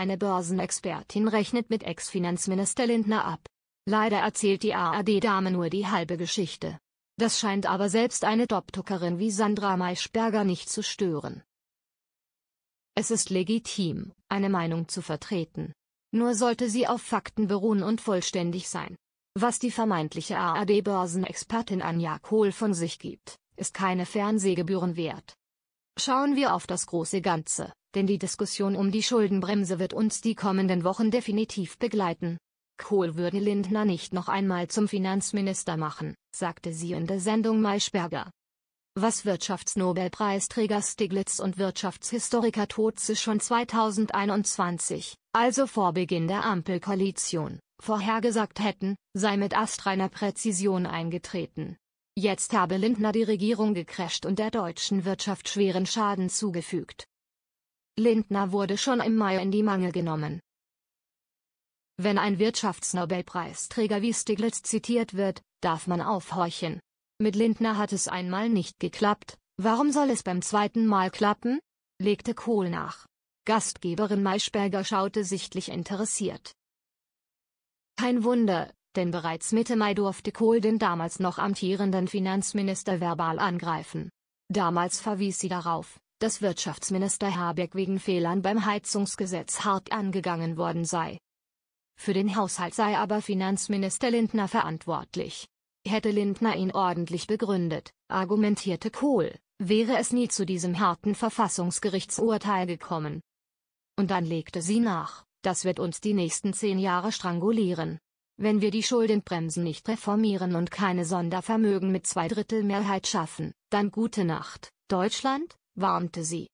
Eine Börsenexpertin rechnet mit Ex-Finanzminister Lindner ab. Leider erzählt die ARD-Dame nur die halbe Geschichte. Das scheint aber selbst eine Top-Tuckerin wie Sandra Maischberger nicht zu stören. Es ist legitim, eine Meinung zu vertreten. Nur sollte sie auf Fakten beruhen und vollständig sein. Was die vermeintliche ARD-Börsenexpertin Anja Kohl von sich gibt, ist keine Fernsehgebühren wert. Schauen wir auf das große Ganze, denn die Diskussion um die Schuldenbremse wird uns die kommenden Wochen definitiv begleiten. Kohl würde Lindner nicht noch einmal zum Finanzminister machen, sagte sie in der Sendung Maischberger. Was Wirtschaftsnobelpreisträger Stiglitz und Wirtschaftshistoriker Totze schon 2021, also vor Beginn der Ampelkoalition, vorhergesagt hätten, sei mit astreiner Präzision eingetreten. Jetzt habe Lindner die Regierung gecrasht und der deutschen Wirtschaft schweren Schaden zugefügt. Lindner wurde schon im Mai in die Mangel genommen. Wenn ein Wirtschaftsnobelpreisträger wie Stiglitz zitiert wird, darf man aufhorchen. Mit Lindner hat es einmal nicht geklappt, warum soll es beim zweiten Mal klappen? legte Kohl nach. Gastgeberin Maischberger schaute sichtlich interessiert. Kein Wunder, denn bereits Mitte Mai durfte Kohl den damals noch amtierenden Finanzminister verbal angreifen. Damals verwies sie darauf, dass Wirtschaftsminister Habeck wegen Fehlern beim Heizungsgesetz hart angegangen worden sei. Für den Haushalt sei aber Finanzminister Lindner verantwortlich. Hätte Lindner ihn ordentlich begründet, argumentierte Kohl, wäre es nie zu diesem harten Verfassungsgerichtsurteil gekommen. Und dann legte sie nach, das wird uns die nächsten zehn Jahre strangulieren. Wenn wir die Schuldenbremsen nicht reformieren und keine Sondervermögen mit Zweidrittelmehrheit schaffen, dann gute Nacht, Deutschland, warnte sie.